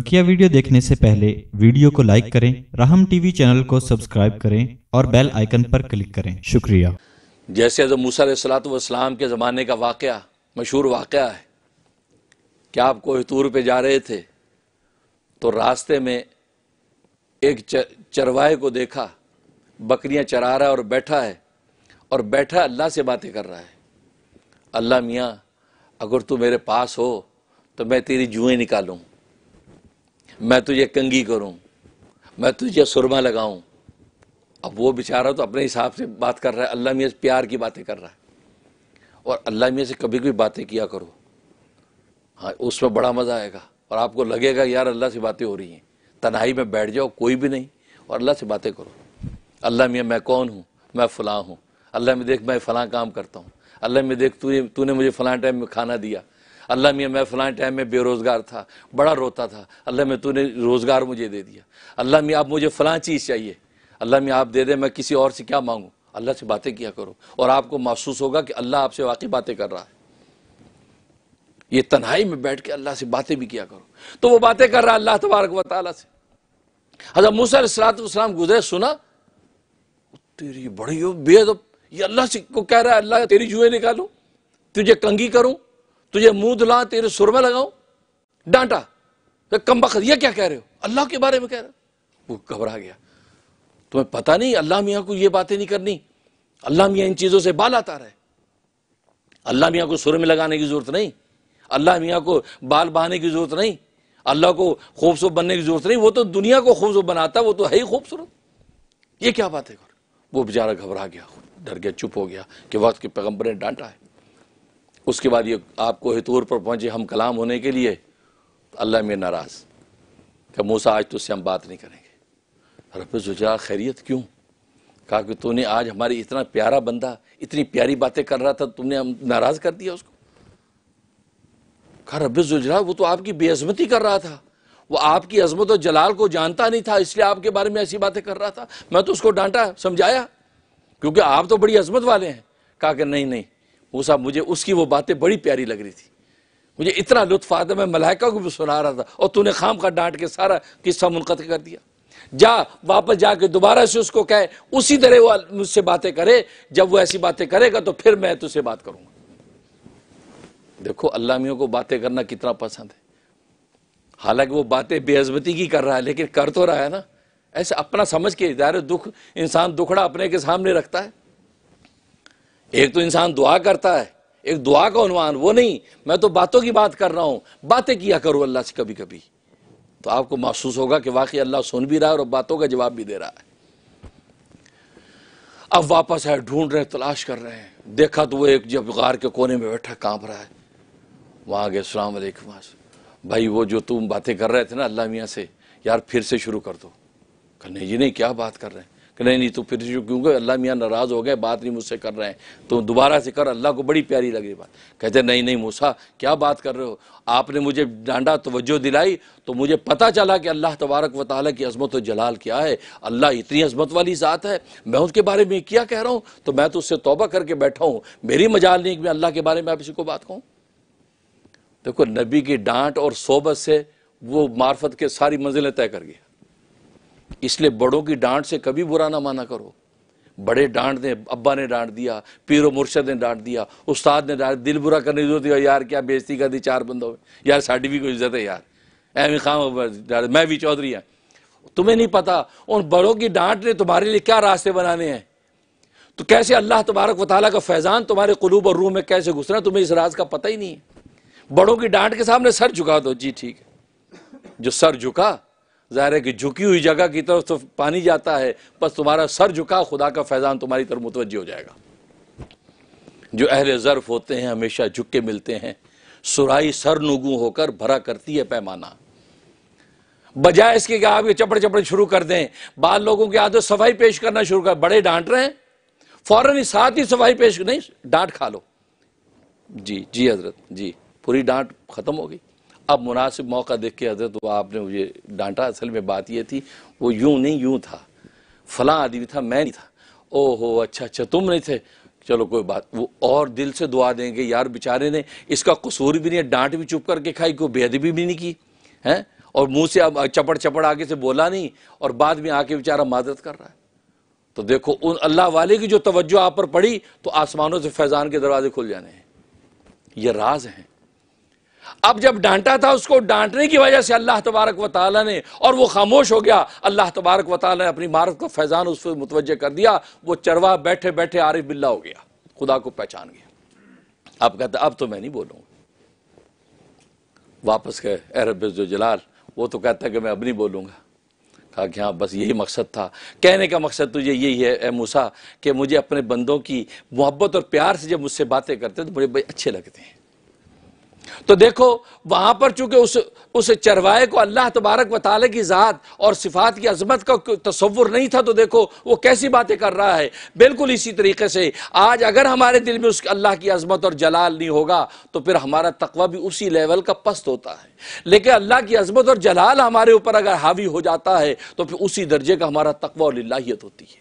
बकिया वीडियो देखने से पहले वीडियो को लाइक करें राहम टीवी चैनल को सब्सक्राइब करें और बेल आइकन पर क्लिक करें शुक्रिया जैसे हजरत मूसा सलाम के ज़माने का वाक़ मशहूर वाक़ है क्या आप कोहतूर पे जा रहे थे तो रास्ते में एक चरवाहे को देखा बकरियां चरा रहा है और बैठा है और बैठा अल्लाह से बातें कर रहा है अल्लाह मियाँ अगर तू मेरे पास हो तो मैं तेरी जुएँ निकालूँ मैं तुझे कंगी करूं मैं तुझे सुरमा लगाऊं अब वो बेचारा तो अपने हिसाब से बात कर रहा है अल्लाह मियाँ प्यार की बातें कर रहा है और अल्लाह मियाँ से कभी कभी बातें किया करो हाँ उसमें बड़ा मज़ा आएगा और आपको लगेगा यार अल्लाह से बातें हो रही हैं तनाई में बैठ जाओ कोई भी नहीं और अल्लाह से बातें करो अल्लाह मियाँ मैं कौन हूँ मैं फ़लाँ हूँ अल्लाह में देख मैं फ़लाँ काम करता हूँ अल्लाह में देख तू तूने मुझे फ़लाँ टाइम में खाना दिया अल्लाह मियाँ मैं फ़लाँ टाइम में बेरोज़गार था बड़ा रोता था अल्लाह में तूने रोज़गार मुझे दे दिया अल्लाह मियाँ आप मुझे फ़लाँ चीज़ चाहिए अल्लाह मियाँ आप दे दें मैं किसी और से क्या मांगूँ अल्लाह से बातें किया करो और आपको महसूस होगा कि अल्लाह आपसे वाकई बातें कर रहा है ये तन्हाई में बैठ के अल्लाह से बातें भी किया करो तो वो बातें कर रहा है अल्लाह तबारक वाली से हजरत मूसलाम गुजरे सुना तेरी बड़ी बेद ये अल्लाह से को कह रहा है अल्लाह तेरी जुए निकालू तुझे कंगी करूं तुझे तो मुंह धुला तेरे सुर में लगाओ डांटा तो कम बखत यह क्या कह रहे हो अल्लाह के बारे में कह रहे हो वो घबरा गया तुम्हें पता नहीं अल्लाह मियाँ को ये बातें नहीं करनी अल्लाह मियाँ इन चीज़ों से बाल आता रहे अल्लाह मियाँ को सुर में लगाने की ज़रूरत नहीं अल्लाह मियाँ को बाल बहाने की ज़रूरत नहीं अल्लाह को खूबसूरत बनने की ज़रूरत नहीं वो तो दुनिया को खूबसूरत बनाता वो तो है ही खूबसूरत ये क्या बात है वो बेचारा घबरा गया डर गया चुप हो गया कि वक्त के पैगम्बर ने डांटा है उसके बाद ये आपको हितूर पर पहुंचे हम कलाम होने के लिए तो अल्लाह में नाराज़ क्या मूसा आज तुझसे हम बात नहीं करेंगे रबा खैरियत क्यों कहा कि तूने आज हमारी इतना प्यारा बंदा इतनी प्यारी बातें कर रहा था तुमने हम नाराज़ कर दिया उसको कहा रबरा वो तो आपकी बेअजमती कर रहा था वो आपकी अजमत और जलाल को जानता नहीं था इसलिए आपके बारे में ऐसी बातें कर रहा था मैं तो उसको डांटा समझाया क्योंकि आप तो बड़ी अजमत वाले हैं कहा कि नहीं नहीं मूसा साहब मुझे उसकी वो बातें बड़ी प्यारी लग रही थी मुझे इतना लुत्फ आता मैं मलाइका को भी सुना रहा था और तूने खाम का डांट के सारा किस्सा मुनकत कर दिया जा वापस जाके दोबारा से उसको कहे उसी तरह वो मुझसे बातें करे जब वो ऐसी बातें करेगा तो फिर मैं तुझसे बात करूंगा देखो अल्लामियों को बातें करना कितना पसंद है हालांकि वो बातें बेअजमती की कर रहा है लेकिन कर तो रहा है ना ऐसे अपना समझ के दायरे दुख इंसान दुखड़ा अपने के सामने रखता है एक तो इंसान दुआ करता है एक दुआ का उन्वान वो नहीं मैं तो बातों की बात कर रहा हूं बातें किया करो अल्लाह से कभी कभी तो आपको महसूस होगा कि वाकई अल्लाह सुन भी रहा है और बातों का जवाब भी दे रहा है अब वापस आए ढूंढ रहे तलाश कर रहे हैं देखा तो वो एक जब गार के कोने में बैठा कांप रहा है वहां गए सलाम भाई वो जो तुम बातें कर रहे थे ना अल्लाह मियाँ से यार फिर से शुरू कर दो कहने जी नहीं क्या बात कर रहे हैं कि नहीं नहीं तो फिर क्योंकि अल्लाह मियाँ नाराज़ हो गए बात नहीं मुझसे कर रहे हैं तो दोबारा से कर अल्लाह को बड़ी प्यारी लग रही बात कहते नहीं नहीं मूसा क्या बात कर रहे हो आपने मुझे डांडा तोज्जो दिलाई तो मुझे पता चला कि अल्लाह तबारक व ताली की अजमत व जलाल क्या है अल्लाह इतनी अजमत वाली ज़ात है मैं उसके बारे में क्या कह रहा हूँ तो मैं तो उससे तोबा करके बैठा हूँ मेरी मजाल नहीं कि मैं अल्लाह के बारे में आप इसी को बात कहूँ देखो नबी की डांट और सोबत से वो मार्फत के सारी मंजिलें तय कर गया इसलिए बड़ों की डांट से कभी बुरा ना माना करो बड़े डांट दें अब्बा ने डांट दिया पीरो मुर्शद ने डांट दिया उस्ताद ने डांट दिल बुरा करने की जरूरत यार क्या बेजती कर दी चार बंदों में यार साड़ी भी कोई इज्जत है यार एम खाम मैं भी चौधरी हैं तुम्हें नहीं पता उन बड़ों की डांट ने तुम्हारे लिए क्या रास्ते बनाने हैं तो कैसे अल्लाह तबारक वाली का फैज़ान तुम्हारे कलूब और रूह में कैसे घुसना तुम्हें इस राज का पता ही नहीं है बड़ों की डांट के सामने सर झुका दो जी ठीक है जो सर झुका ज़ाहिर है कि झुकी हुई जगह की तरफ तो पानी जाता है बस तुम्हारा सर झुका खुदा का फैज़ान तुम्हारी तरफ मुतवजी हो जाएगा जो अहल ज़र्फ होते हैं हमेशा झुक के मिलते हैं सुराई सर नुगू होकर भरा करती है पैमाना बजाय इसके कि आप ये चपड़ चपड़ शुरू कर दें बाल लोगों की आदत सफाई पेश करना शुरू कर बड़े डांट रहे हैं फौरन ही साथ ही सफाई पेश नहीं डांट खा लो जी जी हजरत जी पूरी डांट खत्म हो गई अब मुनासिब मौका देख के हजरत वो आपने मुझे डांटा असल में बात ये थी वो यूं नहीं यूं था फला आदमी था मैं नहीं था ओहो अच्छा अच्छा तुम नहीं थे चलो कोई बात वो और दिल से दुआ देंगे यार बेचारे ने इसका कसूर भी नहीं है डांट भी चुप करके खाई कोई बेअदबी भी नहीं की है और मुंह से अब चपड़ चपड़ आगे से बोला नहीं और बाद में आके बेचारा मदद कर रहा है तो देखो उन अल्लाह वाले की जो तवज्जो आप पर पड़ी तो आसमानों से फैज़ान के दरवाजे खुल जाने हैं ये राज हैं अब जब डांटा था उसको डांटने की वजह से अल्लाह तबारक व ताली ने और वो खामोश हो गया अल्लाह तबारक व ताली ने अपनी मारत का फैज़ान उस पर मुतवजह कर दिया वो चरवा बैठे बैठे आरिफ बिल्ला हो गया खुदा को पहचान गया अब कहता अब तो मैं नहीं बोलूंगा वापस गए अरब जलाल वो तो कहता कि मैं अब नहीं बोलूँगा कहा कि हाँ बस यही मकसद था कहने का मकसद तुझे तो यही है ए मूसा कि मुझे अपने बंदों की मोहब्बत और प्यार से जब मुझसे बातें करते हैं तो मुझे बड़े अच्छे लगते हैं तो देखो वहां पर चूंकि उस उस चरवाए को अल्लाह तबारक वाले की ज़ात और सिफात की अजमत का तस्वुर नहीं था तो देखो वो कैसी बातें कर रहा है बिल्कुल इसी तरीके से आज अगर हमारे दिल में उस अल्लाह की अजमत और जलाल नहीं होगा तो फिर हमारा तकवा भी उसी लेवल का पस्त होता है लेकिन अल्लाह की अजमत और जलाल हमारे ऊपर अगर हावी हो जाता है तो फिर उसी दर्जे का हमारा तकवा और लाहीत होती है